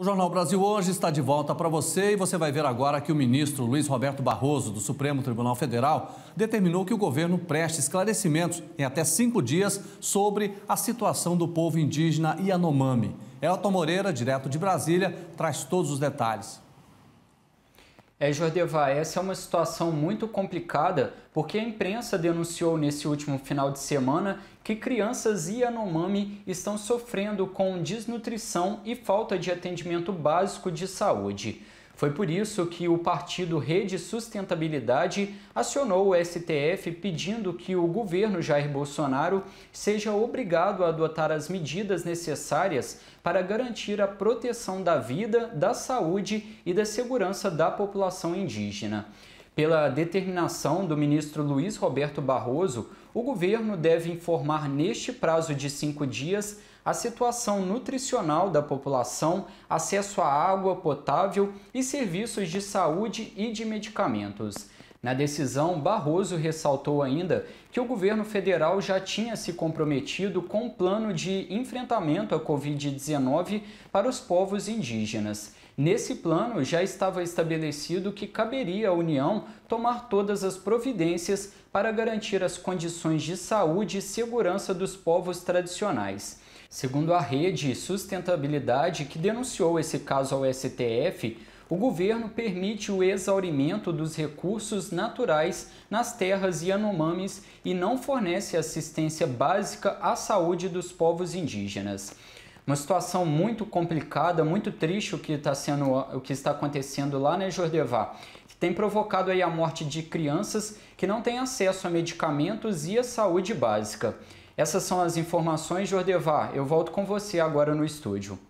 O Jornal Brasil hoje está de volta para você e você vai ver agora que o ministro Luiz Roberto Barroso, do Supremo Tribunal Federal, determinou que o governo preste esclarecimentos em até cinco dias sobre a situação do povo indígena Yanomami. Elton Moreira, direto de Brasília, traz todos os detalhes. É, Jordeva, essa é uma situação muito complicada porque a imprensa denunciou nesse último final de semana que crianças e Anomami estão sofrendo com desnutrição e falta de atendimento básico de saúde. Foi por isso que o partido Rede Sustentabilidade acionou o STF pedindo que o governo Jair Bolsonaro seja obrigado a adotar as medidas necessárias para garantir a proteção da vida, da saúde e da segurança da população indígena. Pela determinação do ministro Luiz Roberto Barroso, o governo deve informar neste prazo de cinco dias a situação nutricional da população, acesso à água potável e serviços de saúde e de medicamentos. Na decisão, Barroso ressaltou ainda que o governo federal já tinha se comprometido com um plano de enfrentamento à Covid-19 para os povos indígenas. Nesse plano, já estava estabelecido que caberia à União tomar todas as providências para garantir as condições de saúde e segurança dos povos tradicionais. Segundo a rede Sustentabilidade, que denunciou esse caso ao STF, o governo permite o exaurimento dos recursos naturais nas terras Yanomamis e não fornece assistência básica à saúde dos povos indígenas. Uma situação muito complicada, muito triste o que está sendo o que está acontecendo lá né, Jordevá, que tem provocado aí a morte de crianças que não têm acesso a medicamentos e a saúde básica. Essas são as informações, Jordevá. Eu volto com você agora no estúdio.